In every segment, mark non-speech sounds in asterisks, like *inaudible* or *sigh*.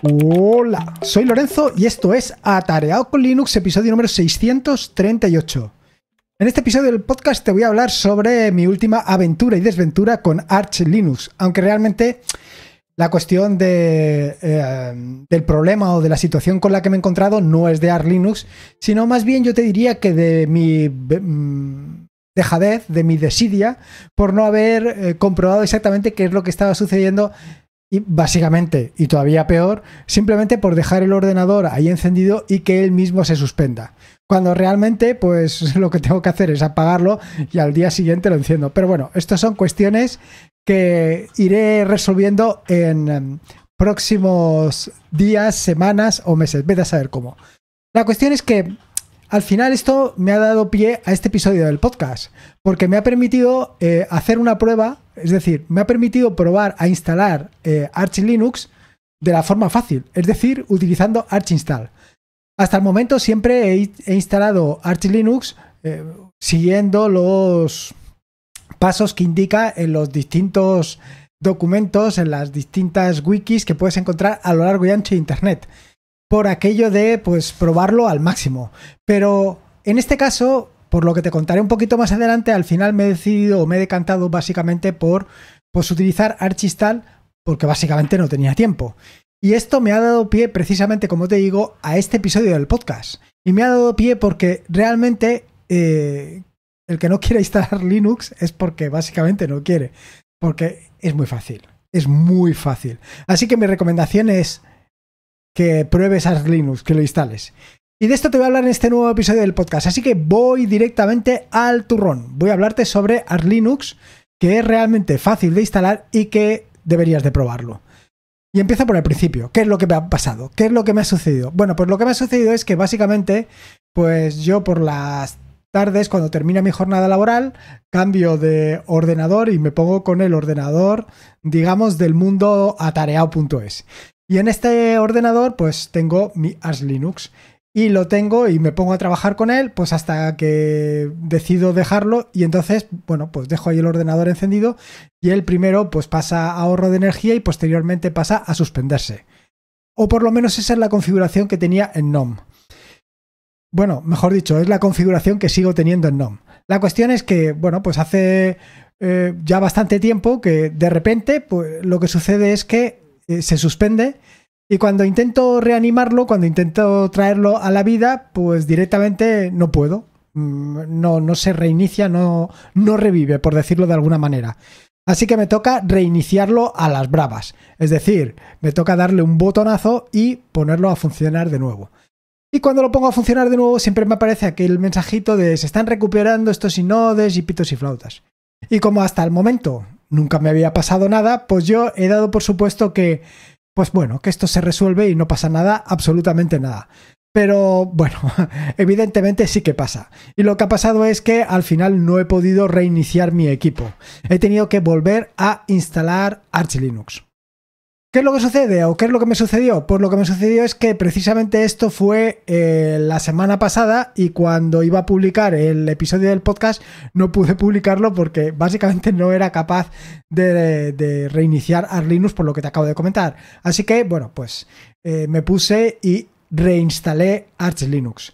Hola, soy Lorenzo y esto es Atareado con Linux, episodio número 638. En este episodio del podcast te voy a hablar sobre mi última aventura y desventura con Arch Linux, aunque realmente la cuestión eh, del problema o de la situación con la que me he encontrado no es de Arch Linux, sino más bien yo te diría que de mi mm, dejadez, de mi desidia por no haber eh, comprobado exactamente qué es lo que estaba sucediendo y básicamente, y todavía peor, simplemente por dejar el ordenador ahí encendido y que él mismo se suspenda. Cuando realmente, pues *laughs* lo que tengo que hacer es apagarlo y al día siguiente lo enciendo. Pero bueno, estas son cuestiones que iré resolviendo en em, próximos días, semanas o meses. Vete a saber cómo. La cuestión es que al final esto me ha dado pie a este episodio del podcast, porque me ha permitido eh, hacer una prueba, es decir, me ha permitido probar a instalar eh, Arch Linux de la forma fácil, es decir, utilizando Arch Install. Hasta el momento siempre he, instalado Arch Linux eh, siguiendo los pasos que indica en los distintos documentos, en las distintas wikis que puedes encontrar a lo largo y ancho de Internet por aquello de pues probarlo al máximo. Pero en este caso, por lo que te contaré un poquito más adelante, al final me he decidido o me he decantado básicamente por pues, utilizar Archistal porque básicamente no tenía tiempo. Y esto me ha dado pie precisamente, como te digo, a este episodio del podcast. Y me ha dado pie porque realmente eh, el que no quiera instalar Linux es porque básicamente no quiere. Porque es muy fácil. Es muy fácil. Así que mi recomendación es que pruebes Arch Linux, que lo instales. Y de esto te voy a hablar en este nuevo episodio del podcast, así que voy directamente al turrón. Voy a hablarte sobre Arch Linux, que es realmente fácil de instalar y que deberías de probarlo. Y empiezo por el principio. ¿Qué es lo que me ha pasado? ¿Qué es lo que me ha sucedido? Bueno, pues lo que me ha sucedido es que básicamente, pues yo por las tardes, cuando termina mi jornada laboral, cambio de ordenador y me pongo con el ordenador, digamos, del mundo atareado.es. Y en este ordenador pues tengo mi Arch Linux y lo tengo y me pongo a trabajar con él, pues hasta que decido dejarlo y entonces, bueno, pues dejo ahí el ordenador encendido y el primero pues pasa a ahorro de energía y posteriormente pasa a suspenderse. O por lo menos esa es la configuración que tenía en NOM. Bueno, mejor dicho, es la configuración que sigo teniendo en NOM. La cuestión es que, bueno, pues hace eh, ya bastante tiempo que de repente pues, lo que sucede es que eh, se suspende. Y cuando intento reanimarlo, cuando intento traerlo a la vida, pues directamente no puedo. Mm, no, no se reinicia, no, no revive, por decirlo de alguna manera. Así que me toca reiniciarlo a las bravas. Es decir, me toca darle un botonazo y ponerlo a funcionar de nuevo. Y cuando lo pongo a funcionar de nuevo, siempre me aparece aquel mensajito de se están recuperando estos sinodes y pitos y flautas. Y como hasta el momento nunca me había pasado nada, pues yo he dado por supuesto que, pues bueno, que esto se resuelve y no pasa nada, absolutamente nada. Pero bueno, *laughs* evidentemente sí que pasa. Y lo que ha pasado es que al final no he podido reiniciar mi equipo. He tenido que volver a instalar Arch Linux. ¿Qué es lo que sucede o qué es lo que me sucedió? Pues lo que me sucedió es que precisamente esto fue eh, la semana pasada y cuando iba a publicar el episodio del podcast no pude publicarlo porque básicamente no era capaz de, reiniciar Arch Linux por lo que te acabo de comentar. Así que, bueno, pues eh, me puse y reinstalé Arch Linux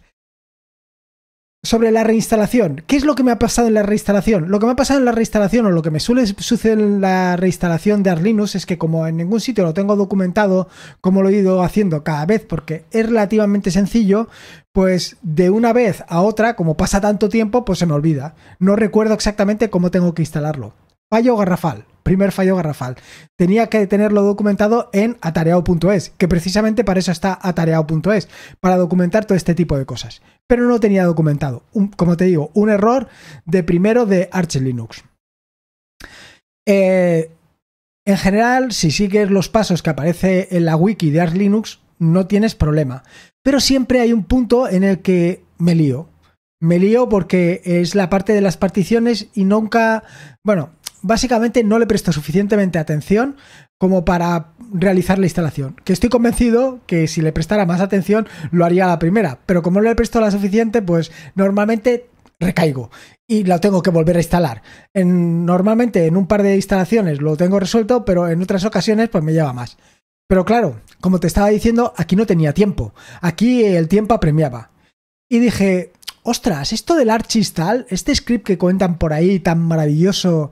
sobre la reinstalación. ¿Qué es lo que me ha pasado en la reinstalación? Lo que me ha pasado en la reinstalación o lo que me suele suceder en la reinstalación de Arlinux es que como en ningún sitio lo tengo documentado, como lo he ido haciendo cada vez, porque es relativamente sencillo, pues de una vez a otra, como pasa tanto tiempo, pues se me olvida. No recuerdo exactamente cómo tengo que instalarlo. Fallo garrafal. Primer fallo garrafal. Tenía que tenerlo documentado en atareado.es, que precisamente para eso está atareado.es, para documentar todo este tipo de cosas pero no tenía documentado. como te digo, un error de primero de Arch Linux. Eh, en general, si sigues los pasos que aparece en la wiki de Arch Linux, no tienes problema. Pero siempre hay un punto en el que me lío. Me lío porque es la parte de las particiones y nunca, bueno, básicamente no le presto suficientemente atención como para realizar la instalación. Que estoy convencido que si le prestara más atención lo haría a la primera, pero como no le presto la suficiente, pues normalmente recaigo y la tengo que volver a instalar. normalmente en un par de instalaciones lo tengo resuelto, pero en otras ocasiones pues me lleva más. Pero claro, como te estaba diciendo, aquí no tenía tiempo. Aquí el tiempo apremiaba. Y dije, ostras, esto del Archistal, este script que cuentan por ahí tan maravilloso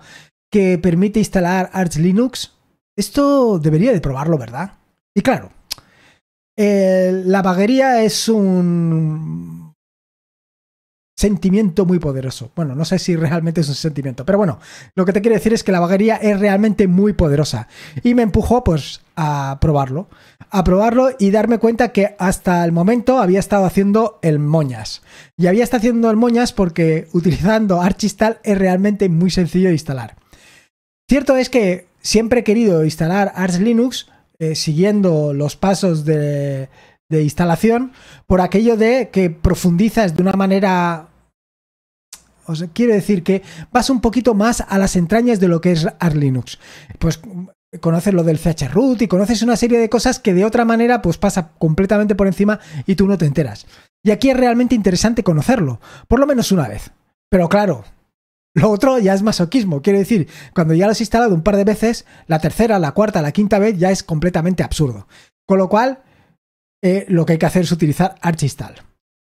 que permite instalar Arch Linux. Esto debería de probarlo, ¿verdad? Y claro, la vaguería es un sentimiento muy poderoso. Bueno, no sé si realmente es un sentimiento, pero bueno, lo que te quiero decir es que la vaguería es realmente muy poderosa. Y me empujó pues a probarlo, a probarlo y darme cuenta que hasta el momento había estado haciendo el moñas. Y había estado haciendo el moñas porque utilizando Install es realmente muy sencillo de instalar. Cierto es que siempre he querido instalar Arch Linux eh, siguiendo los pasos de, instalación por aquello de que profundizas de una manera o decir que vas un poquito más a las entrañas de lo que es Arch Linux. Pues conoces lo del chroot y conoces una serie de cosas que de otra manera pues pasa completamente por encima y tú no te enteras. Y aquí es realmente interesante conocerlo, por lo menos una vez. Pero claro, lo otro ya es masoquismo, quiero decir, cuando ya lo has instalado un par de veces, la tercera, la cuarta, la quinta vez ya es completamente absurdo. Con lo cual, eh, lo que hay que hacer es utilizar Archistal.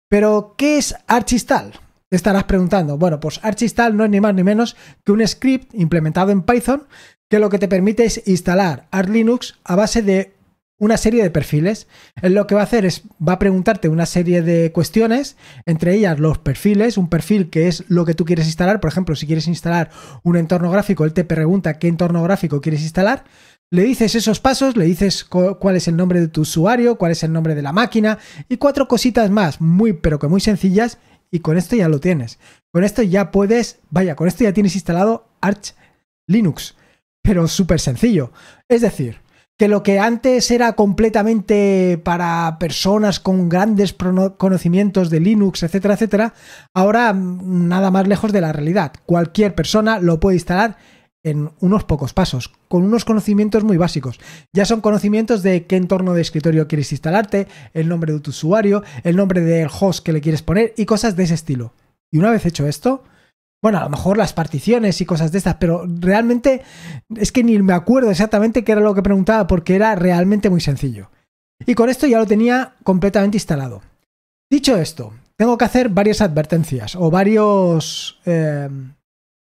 Pero, ¿qué es Archistal? Te estarás preguntando. Bueno, pues Archistal no es ni más ni menos que un script implementado en Python que lo que te permite es instalar Arch Linux a base de una serie de perfiles. lo que va a hacer es, va a preguntarte una serie de cuestiones, entre ellas los perfiles, un perfil que es lo que tú quieres instalar, por ejemplo, si quieres instalar un entorno gráfico, él te pregunta qué entorno gráfico quieres instalar, le dices esos pasos, le dices cuál es el nombre de tu usuario, cuál es el nombre de la máquina y cuatro cositas más, muy pero que muy sencillas, y con esto ya lo tienes. Con esto ya puedes, vaya, con esto ya tienes instalado Arch Linux, pero súper sencillo. Es decir, que lo que antes era completamente para personas con grandes conocimientos de Linux, etcétera, etcétera, ahora mm, nada más lejos de la realidad. Cualquier persona lo puede instalar en unos pocos pasos, con unos conocimientos muy básicos. Ya son conocimientos de qué entorno de escritorio quieres instalarte, el nombre de tu usuario, el nombre del host que le quieres poner y cosas de ese estilo. Y una vez hecho esto, bueno, a lo mejor las particiones y cosas de estas, pero realmente es que ni me acuerdo exactamente qué era lo que preguntaba porque era realmente muy sencillo. Y con esto ya lo tenía completamente instalado. Dicho esto, tengo que hacer varias advertencias o varios eh,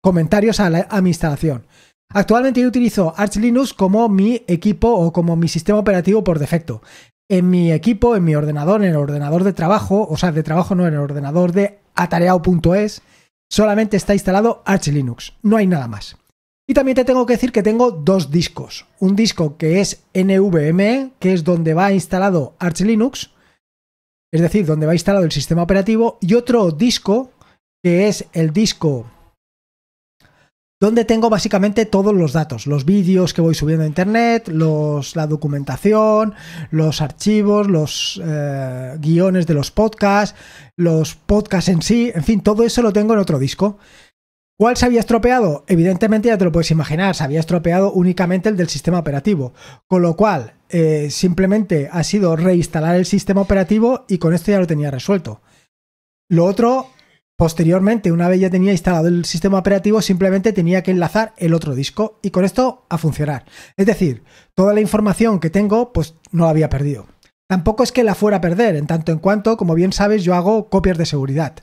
comentarios a, a mi instalación. Actualmente yo utilizo Arch Linux como mi equipo o como mi sistema operativo por defecto. En mi equipo, en mi ordenador, en el ordenador de trabajo, o sea, de trabajo no, en el ordenador de atareado.es, Solamente está instalado Arch Linux, no hay nada más. Y también te tengo que decir que tengo dos discos. Un disco que es NVMe, que es donde va instalado Arch Linux, es decir, donde va instalado el sistema operativo, y otro disco que es el disco donde tengo básicamente todos los datos, los vídeos que voy subiendo a internet, la documentación, los archivos, los eh, guiones de los podcasts, los podcasts en sí, en fin, todo eso lo tengo en otro disco. ¿Cuál se había estropeado? Evidentemente ya te lo puedes imaginar, se había estropeado únicamente el del sistema operativo, con lo cual eh, simplemente ha sido reinstalar el sistema operativo y con esto ya lo tenía resuelto. Lo otro Posteriormente, una vez ya tenía instalado el sistema operativo, simplemente tenía que enlazar el otro disco y con esto a funcionar. Es decir, toda la información que tengo, pues no la había perdido. Tampoco es que la fuera a perder, en tanto en cuanto, como bien sabes, yo hago copias de seguridad.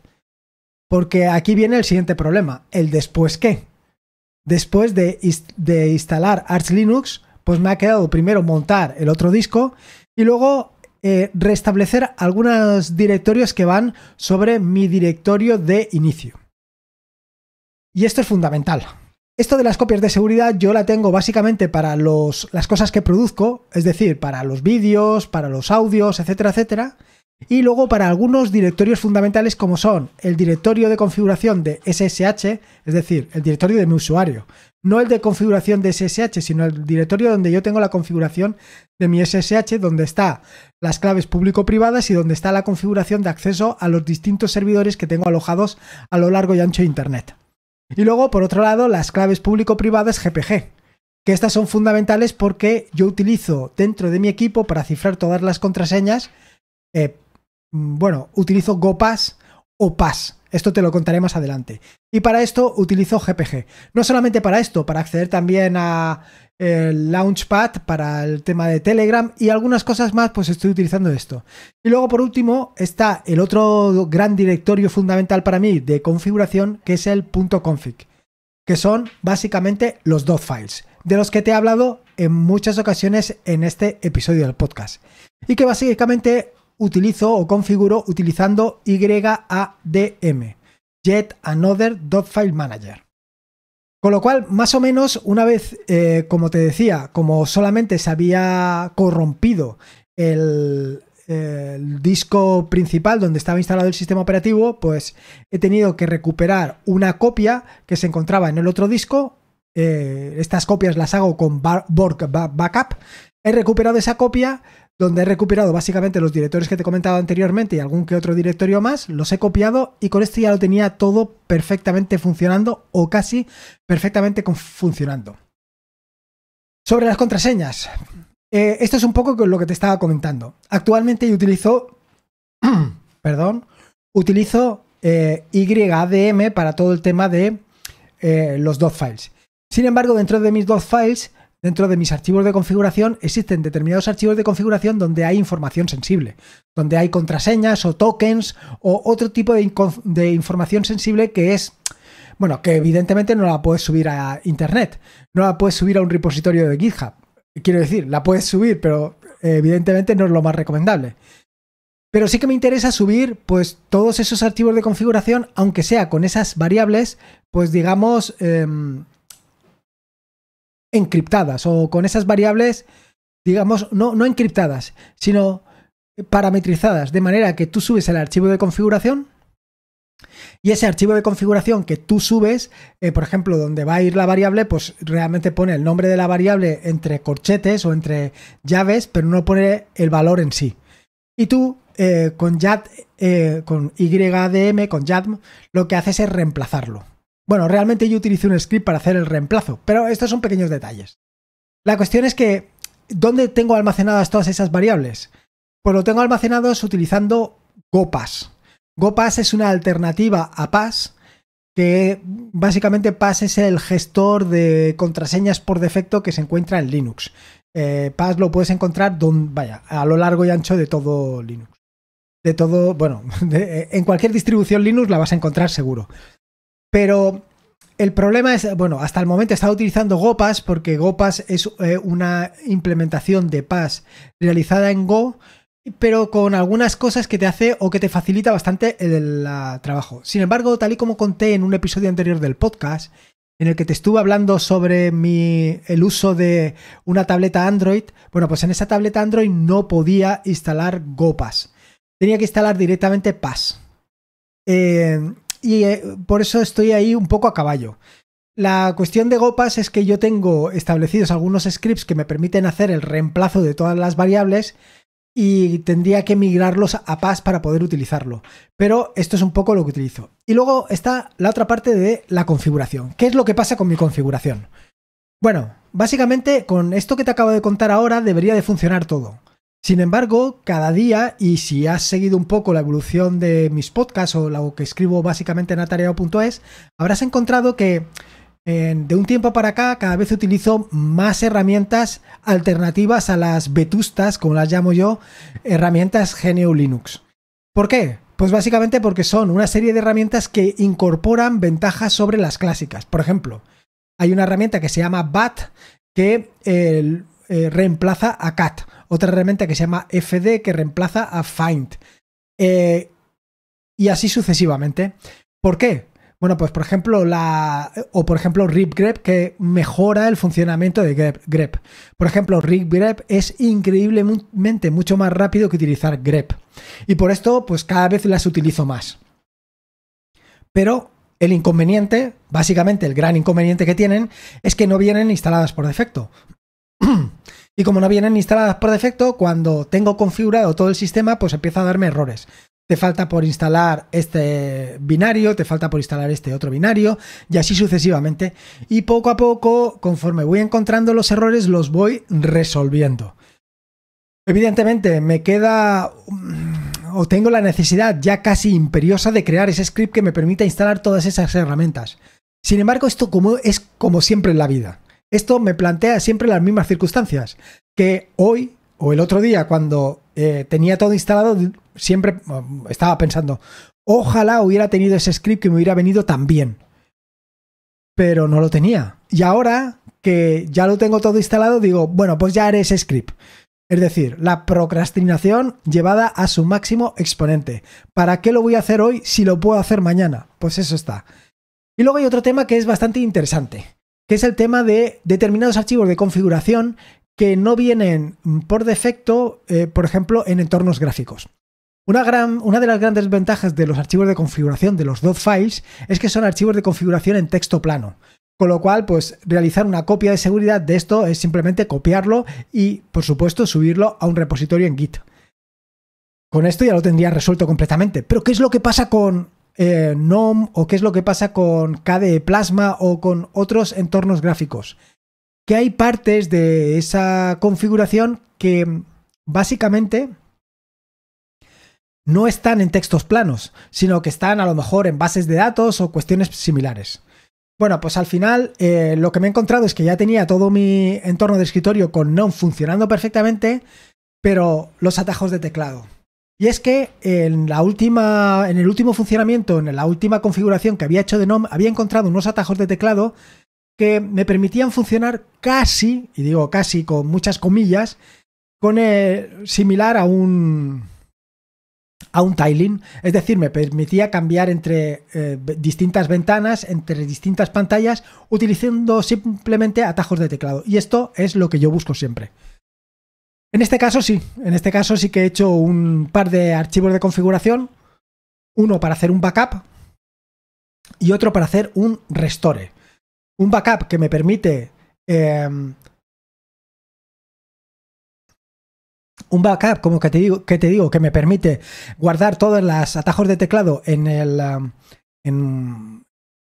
Porque aquí viene el siguiente problema, el después qué. Después de, de instalar Arch Linux, pues me ha quedado primero montar el otro disco y luego eh, restablecer algunos directorios que van sobre mi directorio de inicio. Y esto es fundamental. Esto de las copias de seguridad yo la tengo básicamente para las cosas que produzco, es decir, para los vídeos, para los audios, etcétera, etcétera. Y luego para algunos directorios fundamentales como son el directorio de configuración de SSH, es decir, el directorio de mi usuario. No el de configuración de SSH, sino el directorio donde yo tengo la configuración de mi SSH, donde está las claves público-privadas y donde está la configuración de acceso a los distintos servidores que tengo alojados a lo largo y ancho de Internet. Y luego, por otro lado, las claves público-privadas GPG, que estas son fundamentales porque yo utilizo dentro de mi equipo para cifrar todas las contraseñas eh, Mm, bueno, utilizo GoPass o Pass. Esto te lo contaré más adelante. Y para esto utilizo GPG. No solamente para esto, para acceder también a el eh, Launchpad, para el tema de Telegram y algunas cosas más, pues estoy utilizando esto. Y luego por último está el otro gran directorio fundamental para mí de configuración, que es el .config, que son básicamente los dos files, de los que te he hablado en muchas ocasiones en este episodio del podcast. Y que básicamente utilizo o configuro utilizando YADM, Yet Another File Manager. Con lo cual, más o menos, una vez, eh, como te decía, como solamente se había corrompido el, disco principal donde estaba instalado el sistema operativo, pues he tenido que recuperar una copia que se encontraba en el otro disco. Eh, estas copias las hago con Borg Backup. He recuperado esa copia, donde he recuperado básicamente los directorios que te he comentado anteriormente y algún que otro directorio más, los he copiado y con esto ya lo tenía todo perfectamente funcionando o casi perfectamente funcionando. Sobre las contraseñas, eh, esto es un poco lo que te estaba comentando. Actualmente yo utilizo, *clears throat* perdón, utilizo eh, YADM para todo el tema de eh, los dos files. Sin embargo, dentro de mis dos files dentro de mis archivos de configuración existen determinados archivos de configuración donde hay información sensible, donde hay contraseñas o tokens o otro tipo de, información sensible que es, bueno, que evidentemente no la puedes subir a Internet, no la puedes subir a un repositorio de GitHub. Quiero decir, la puedes subir, pero evidentemente no es lo más recomendable. Pero sí que me interesa subir pues todos esos archivos de configuración, aunque sea con esas variables, pues digamos, em, encriptadas o con esas variables, digamos, no, no encriptadas, sino parametrizadas, de manera que tú subes el archivo de configuración y ese archivo de configuración que tú subes, eh, por ejemplo, donde va a ir la variable, pues realmente pone el nombre de la variable entre corchetes o entre llaves, pero no pone el valor en sí. Y tú eh, con YAD, eh, con YDM, con YADM, lo que haces es reemplazarlo. Bueno, realmente yo utilicé un script para hacer el reemplazo, pero estos son pequeños detalles. La cuestión es que, ¿dónde tengo almacenadas todas esas variables? Pues lo tengo almacenados utilizando GoPass. GoPass es una alternativa a Pass, que básicamente Pass es el gestor de contraseñas por defecto que se encuentra en Linux. Eh, Pass lo puedes encontrar vaya, a lo largo y ancho de todo Linux. De todo, bueno, *laughs* en cualquier distribución Linux la vas a encontrar seguro. Pero el problema es, bueno, hasta el momento estaba utilizando Gopas porque Gopas es eh, una implementación de Pass realizada en Go, pero con algunas cosas que te hace o que te facilita bastante el, trabajo. Sin embargo, tal y como conté en un episodio anterior del podcast, en el que te estuve hablando sobre mi, el uso de una tableta Android, bueno, pues en esa tableta Android no podía instalar GoPass. Tenía que instalar directamente Pass. Eh, y eh, por eso estoy ahí un poco a caballo. La cuestión de Gopas es que yo tengo establecidos algunos scripts que me permiten hacer el reemplazo de todas las variables y tendría que migrarlos a PAS para poder utilizarlo. Pero esto es un poco lo que utilizo. Y luego está la otra parte de la configuración. ¿Qué es lo que pasa con mi configuración? Bueno, básicamente con esto que te acabo de contar ahora debería de funcionar todo. Sin embargo, cada día, y si has seguido un poco la evolución de mis podcasts o lo que escribo básicamente en atareado.es, habrás encontrado que de un tiempo para acá cada vez utilizo más herramientas alternativas a las vetustas, como las llamo yo, herramientas GNU Linux. ¿Por qué? Pues básicamente porque son una serie de herramientas que incorporan ventajas sobre las clásicas. Por ejemplo, hay una herramienta que se llama BAT que eh, reemplaza a CAT otra herramienta que se llama FD que reemplaza a Find. Eh, y así sucesivamente. ¿Por qué? Bueno, pues por ejemplo, la. O por ejemplo, RipGrep, que mejora el funcionamiento de grep. Por ejemplo, RipGrep es increíblemente mucho más rápido que utilizar grep. Y por esto, pues cada vez las utilizo más. Pero el inconveniente, básicamente el gran inconveniente que tienen, es que no vienen instaladas por defecto. *clears throat* Y como no vienen instaladas por defecto, cuando tengo configurado todo el sistema, pues empieza a darme errores. Te falta por instalar este binario, te falta por instalar este otro binario, y así sucesivamente. Y poco a poco, conforme voy encontrando los errores, los voy resolviendo. Evidentemente, me queda mm, o tengo la necesidad ya casi imperiosa de crear ese script que me permita instalar todas esas herramientas. Sin embargo, esto es como siempre en la vida esto me plantea siempre las mismas circunstancias. Que hoy o el otro día, cuando eh, tenía todo instalado, siempre mm, estaba pensando, ojalá hubiera tenido ese script que me hubiera venido tan bien. Pero no lo tenía. Y ahora que ya lo tengo todo instalado, digo, bueno, pues ya haré ese script. Es decir, la procrastinación llevada a su máximo exponente. ¿Para qué lo voy a hacer hoy si lo puedo hacer mañana? Pues eso está. Y luego hay otro tema que es bastante interesante, que es el tema de determinados archivos de configuración que no vienen por defecto, eh, por ejemplo, en entornos gráficos. Una, una, de las grandes ventajas de los archivos de configuración, de los DOT files, es que son archivos de configuración en texto plano. Con lo cual, pues realizar una copia de seguridad de esto es simplemente copiarlo y, por supuesto, subirlo a un repositorio en Git. Con esto ya lo tendría resuelto completamente. Pero, ¿qué es lo que pasa con eh, o qué es lo que pasa con KDE Plasma o con otros entornos gráficos. Que hay partes de esa configuración que básicamente no están en textos planos, sino que están a lo mejor en bases de datos o cuestiones similares. Bueno, pues al final eh, lo que me he encontrado es que ya tenía todo mi entorno de escritorio con GNOME funcionando perfectamente, pero los atajos de teclado. Y es que en la última, en el último funcionamiento, en la última configuración que había hecho de GNOME, había encontrado unos atajos de teclado que me permitían funcionar casi, y digo casi con muchas comillas, con similar a un a un tiling, es decir, me permitía cambiar entre eh, distintas ventanas, entre distintas pantallas, utilizando simplemente atajos de teclado. Y esto es lo que yo busco siempre. En este caso sí, en este caso sí que he hecho un par de archivos de configuración, uno para hacer un backup y otro para hacer un restore. Un backup que me permite... Em, un backup, como que te, digo, que me permite guardar todos los atajos de teclado en em,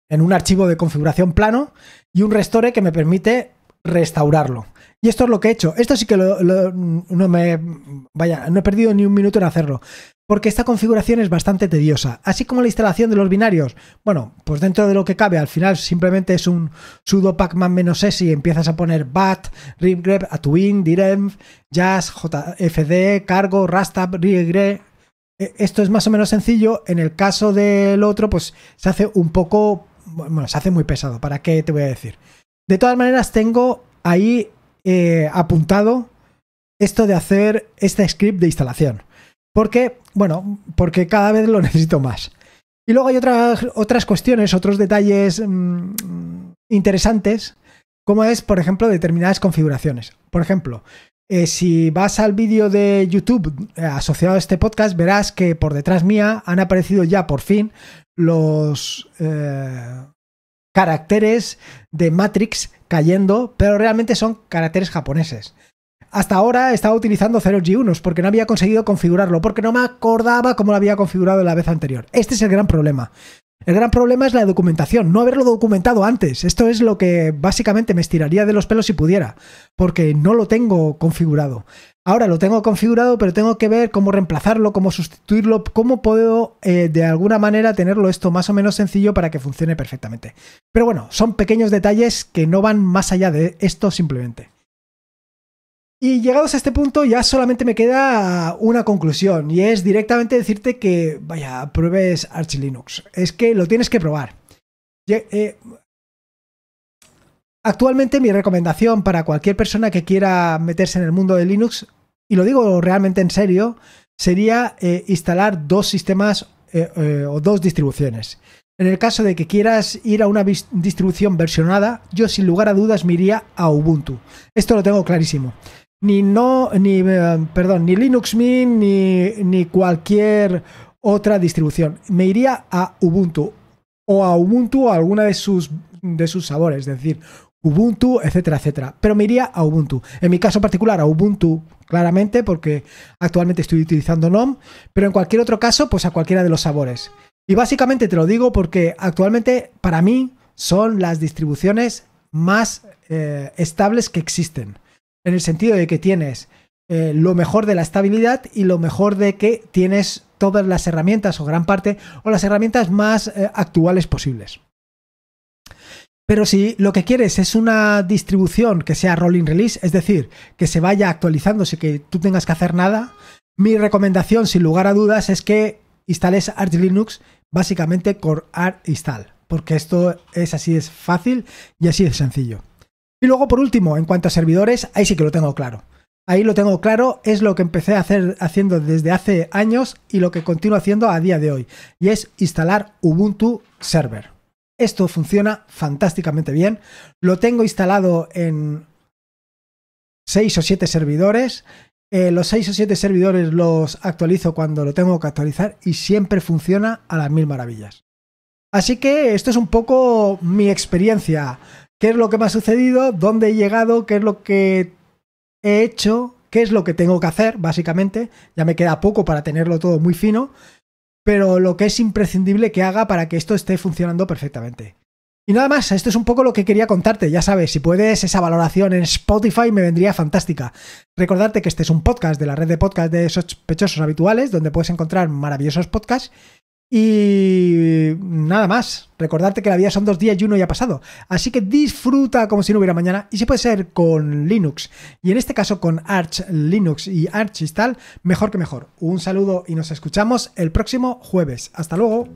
un archivo de configuración plano y un restore que me permite restaurarlo. Y esto es lo que he hecho. Esto sí que no me. Vaya, no he perdido ni un minuto en hacerlo. Porque esta configuración es bastante tediosa. Así como la instalación de los binarios. Bueno, pues dentro de lo que cabe, al final simplemente es un sudo pacman -s y empiezas a poner bat, rimgrep, atwin, direnv, jazz, jfd, cargo, rastab, rigre. E, esto es más o menos sencillo. En el caso del otro, pues se hace un poco. Bueno, se hace muy pesado. ¿Para qué te voy a decir? De todas maneras, tengo ahí eh, apuntado esto de hacer este script de instalación. Porque, bueno, porque cada vez lo *laughs* necesito más. Y luego hay otras, otras cuestiones, otros detalles mm, interesantes, como es, por ejemplo, determinadas configuraciones. Por ejemplo, eh, si vas al vídeo de YouTube eh, asociado a este podcast, verás que por detrás mía han aparecido ya por fin los caracteres de Matrix cayendo, pero realmente son caracteres japoneses. Hasta ahora estaba utilizando 0 y unos porque no había conseguido configurarlo, porque no me acordaba cómo lo había configurado la vez anterior. Este es el gran problema. El gran problema es la documentación, no haberlo documentado antes. Esto es lo que básicamente me estiraría de los pelos si pudiera, porque no lo tengo configurado. Ahora lo tengo configurado, pero tengo que ver cómo reemplazarlo, cómo sustituirlo, cómo puedo eh, de alguna manera tenerlo esto más o menos sencillo para que funcione perfectamente. Pero bueno, son pequeños detalles que no van más allá de esto simplemente. Y llegados a este punto ya solamente me queda una conclusión y es directamente decirte que, vaya, pruebes Arch Linux. Es que lo tienes que probar. Eh, actualmente mi recomendación para cualquier persona que quiera meterse en el mundo de Linux, y lo digo realmente en serio, sería eh, instalar dos sistemas eh, o dos distribuciones. En el caso de que quieras ir a una distribución versionada, yo sin lugar a dudas me iría a Ubuntu. Esto lo tengo clarísimo ni no, eh, perdón, ni Linux Mint, ni, cualquier otra distribución. Me iría a Ubuntu o a Ubuntu o a alguna de sus, de sus sabores, es decir, Ubuntu, etcétera, etcétera. Pero me iría a Ubuntu. En mi caso particular, a Ubuntu, claramente, porque actualmente estoy utilizando NOM, pero en cualquier otro caso, pues a cualquiera de los sabores. Y básicamente te lo digo porque actualmente para mí son las distribuciones más eh, estables que existen en el sentido de que tienes eh, lo mejor de la estabilidad y lo mejor de que tienes todas las herramientas o gran parte o las herramientas más eh, actuales posibles. Pero si lo que quieres es una distribución que sea rolling release, es decir, que se vaya actualizando sin que tú tengas que hacer nada, mi recomendación sin lugar a dudas es que instales Arch Linux básicamente con Arch install, porque esto es así es fácil y así es sencillo. Y luego, por último, en cuanto a servidores, ahí sí que lo tengo claro. Ahí lo tengo claro, es lo que empecé a hacer haciendo desde hace años y lo que continúo haciendo a día de hoy, y es instalar Ubuntu Server. Esto funciona fantásticamente bien. Lo tengo instalado en 6 o 7 servidores. Eh, los 6 o 7 servidores los actualizo cuando lo tengo que actualizar y siempre funciona a las mil maravillas. Así que esto es un poco mi experiencia qué es lo que me ha sucedido, dónde he llegado, qué es lo que he hecho, qué es lo que tengo que hacer, básicamente. Ya me queda poco para tenerlo todo muy fino, pero lo que es imprescindible que haga para que esto esté funcionando perfectamente. Y nada más, esto es un poco lo que quería contarte. Ya sabes, si puedes, esa valoración en Spotify me vendría fantástica. Recordarte que este es un podcast de la red de podcast de sospechosos habituales, donde puedes encontrar maravillosos podcasts y nada más, recordarte que la vida son dos días y uno ya ha pasado. Así que disfruta como si no hubiera mañana y si puede ser con Linux. Y en este caso con Arch Linux y Arch tal, mejor que mejor. Un saludo y nos escuchamos el próximo jueves. Hasta luego.